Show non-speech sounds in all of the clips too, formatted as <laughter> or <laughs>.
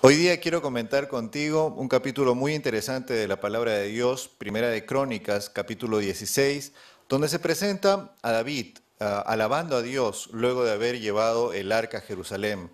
Hoy día quiero comentar contigo un capítulo muy interesante de la palabra de Dios, Primera de Crónicas, capítulo 16, donde se presenta a David ah, alabando a Dios luego de haber llevado el arca a Jerusalén.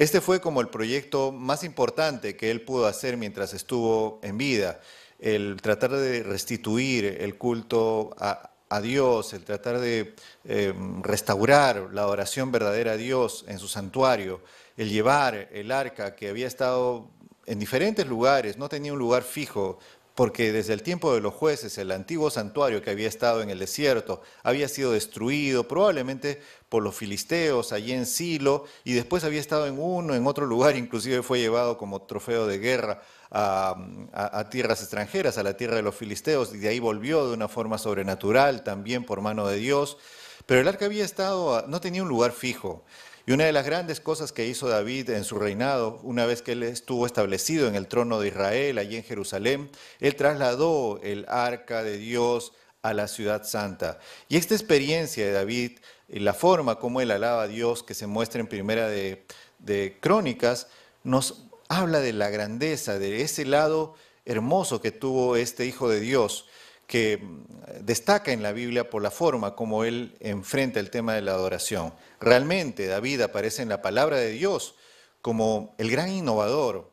Este fue como el proyecto más importante que él pudo hacer mientras estuvo en vida, el tratar de restituir el culto a, Dios, el tratar de em, restaurar la oración verdadera a Dios en su santuario el llevar el arca que había estado en diferentes lugares, no tenía un lugar fijo, porque desde el tiempo de los jueces el antiguo santuario que había estado en el desierto había sido destruido probablemente por los filisteos allí en Silo y después había estado en uno, en otro lugar, <laughs> inclusive fue llevado como trofeo de guerra a, tierras extranjeras, a la tierra de los filisteos y de ahí volvió de una forma sobrenatural también por mano de Dios, pero el arca había estado, no tenía un lugar fijo. Y una de las grandes cosas que hizo David en su reinado, una vez que él estuvo establecido en el trono de Israel, allí en Jerusalén, él trasladó el arca de Dios a la ciudad santa. Y esta experiencia de David, la forma como él alaba a Dios, que se muestra en primera de, de Crónicas, nos habla de la grandeza, de ese lado hermoso que tuvo este Hijo de Dios que eh, destaca en la Biblia por la forma como él enfrenta el tema de la adoración. Realmente David aparece en la palabra de Dios como el gran innovador,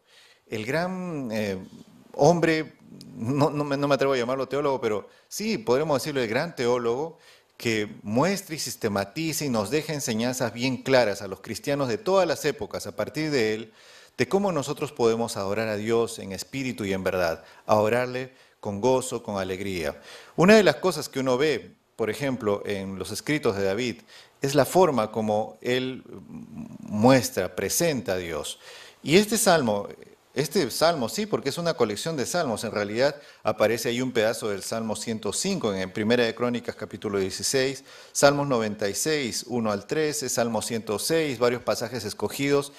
el gran eh, hombre, no, me atrevo a llamarlo teólogo, pero sí, podremos decirlo, el gran teólogo que muestra y sistematiza y nos deja enseñanzas bien claras a los cristianos de todas las épocas a partir de él, de cómo nosotros podemos adorar a Dios en espíritu y en verdad, adorarle con gozo, con alegría. Una de las cosas que uno ve, por ejemplo, en los escritos de David, es la forma como él muestra, presenta a Dios. Y este salmo, este salmo sí, porque es una colección de salmos, en realidad aparece ahí un pedazo del Salmo 105 en Primera de Crónicas capítulo 16, Salmos 96, 1 al 13, Salmo 106, varios pasajes escogidos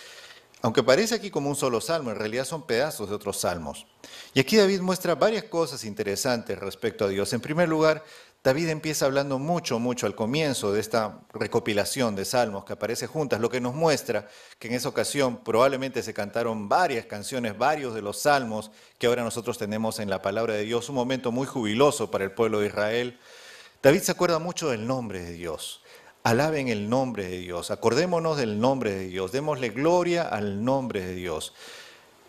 aunque parece aquí como un solo salmo, en realidad son pedazos de otros salmos. Y aquí David muestra varias cosas interesantes respecto a Dios. En primer lugar, David empieza hablando mucho, mucho al comienzo de esta recopilación de salmos que aparece juntas, lo que nos muestra que en esa ocasión probablemente se cantaron varias canciones, varios de los salmos que ahora nosotros tenemos en la palabra de Dios, un momento muy jubiloso para el pueblo de Israel. David se acuerda mucho del nombre de Dios. Alaben el nombre de Dios, acordémonos del nombre de Dios, démosle gloria al nombre de Dios.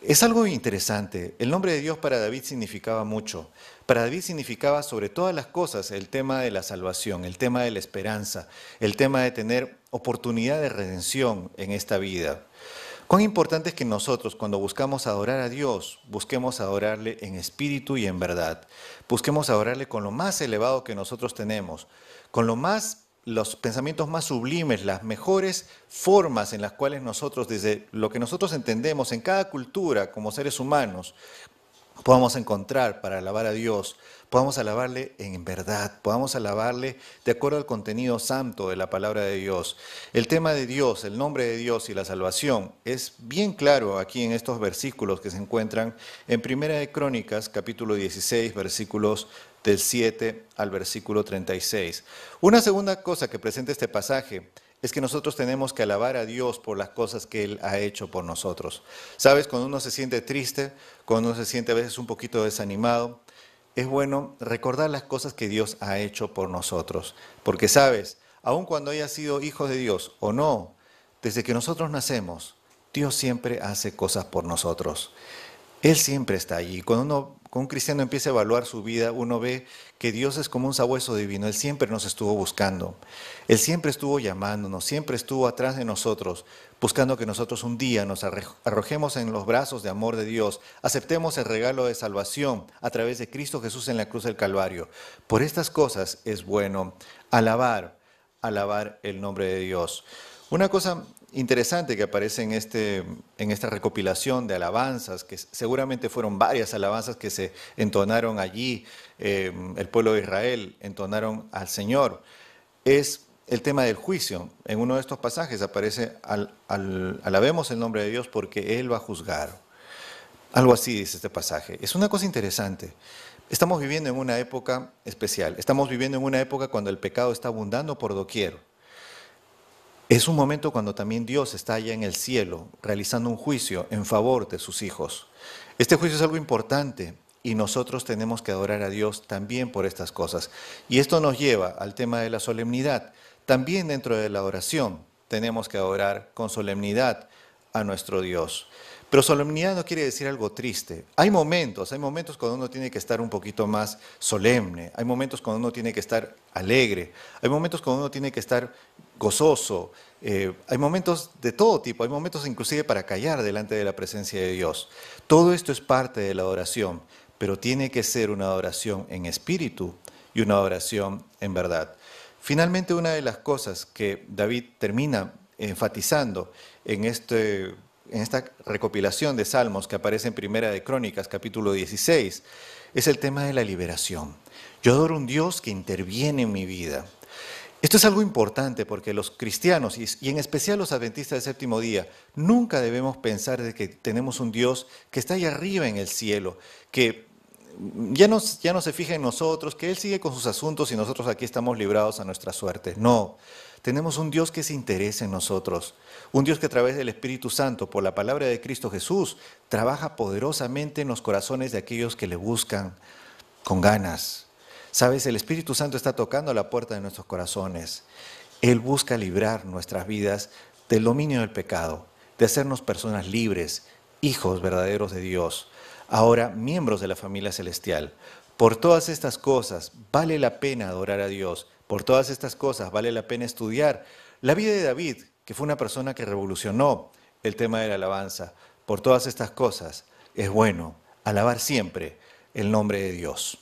Es algo interesante. El nombre de Dios para David significaba mucho. Para David significaba sobre todas las cosas el tema de la salvación, el tema de la esperanza, el tema de tener oportunidad de redención en esta vida. Cuán importante es que nosotros cuando buscamos adorar a Dios, busquemos adorarle en espíritu y en verdad. Busquemos adorarle con lo más elevado que nosotros tenemos, con lo más los pensamientos más sublimes, las mejores formas en las cuales nosotros, desde lo que nosotros entendemos en cada cultura como seres humanos, podamos encontrar para alabar a Dios, podamos alabarle en verdad, podamos alabarle de acuerdo al contenido santo de la palabra de Dios. El tema de Dios, el nombre de Dios y la salvación es bien claro aquí en estos versículos que se encuentran en Primera de Crónicas, capítulo 16, versículos del 7 al versículo 36. Una segunda cosa que presenta este pasaje es que nosotros tenemos que alabar a Dios por las cosas que Él ha hecho por nosotros. Sabes, cuando uno se siente triste, cuando uno se siente a veces un poquito desanimado, es bueno recordar las cosas que Dios ha hecho por nosotros. Porque sabes, aun cuando haya sido hijo de Dios o no, desde que nosotros nacemos, Dios siempre hace cosas por nosotros. Él siempre está allí. Cuando uno cuando un cristiano empieza a evaluar su vida, uno ve que Dios es como un sabueso divino. Él siempre nos estuvo buscando. Él siempre estuvo llamándonos, siempre estuvo atrás de nosotros, buscando que nosotros un día nos arrojemos en los brazos de amor de Dios, aceptemos el regalo de salvación a través de Cristo Jesús en la cruz del Calvario. Por estas cosas es bueno alabar, alabar el nombre de Dios. Una cosa interesante que aparece en, este, en esta recopilación de alabanzas, que seguramente fueron varias alabanzas que se entonaron allí, em, el pueblo de Israel entonaron al Señor, es el tema del juicio. En uno de estos pasajes aparece, al, alabemos el nombre de Dios porque Él va a juzgar. Algo así dice este pasaje. Es una cosa interesante. Estamos viviendo en una época especial. Estamos viviendo en una época cuando el pecado está abundando por doquier. Es un momento cuando también Dios está allá en el cielo realizando un juicio en favor de sus hijos. Este juicio es algo importante y nosotros tenemos que adorar a Dios también por estas cosas. Y esto nos lleva al tema de la solemnidad. También dentro de la oración tenemos que adorar con solemnidad a nuestro Dios. Pero solemnidad no quiere decir algo triste. Hay momentos, hay momentos cuando uno tiene que estar un poquito más solemne, hay momentos cuando uno tiene que estar alegre, hay momentos cuando uno tiene que estar gozoso, eh, hay momentos de todo tipo, hay momentos inclusive para callar delante de la presencia de Dios. Todo esto es parte de la oración, pero tiene que ser una oración en espíritu y una oración en verdad. Finalmente, una de las cosas que David termina enfatizando en este en esta recopilación de salmos que aparece en Primera de Crónicas, capítulo 16, es el tema de la liberación. Yo adoro un Dios que interviene en mi vida. Esto es algo importante porque los cristianos, y en especial los adventistas del séptimo día, nunca debemos pensar de que tenemos un Dios que está allá arriba en el cielo, que ya ya no se fija en nosotros, que Él sigue con sus asuntos y nosotros aquí estamos librados a nuestra suerte. No, tenemos un Dios que se interesa en nosotros, un Dios que a través del Espíritu Santo, por la palabra de Cristo Jesús, trabaja poderosamente en los corazones de aquellos que le buscan con ganas. Sabes, el Espíritu Santo está tocando la puerta de nuestros corazones. Él busca librar nuestras vidas del dominio del pecado, de hacernos personas libres, hijos verdaderos de Dios, ahora miembros de la familia celestial. Por todas estas cosas vale la pena adorar a Dios por todas estas cosas vale la pena estudiar la vida de David, que fue una persona que revolucionó el tema de la alabanza. Por todas estas cosas es bueno alabar siempre el nombre de Dios.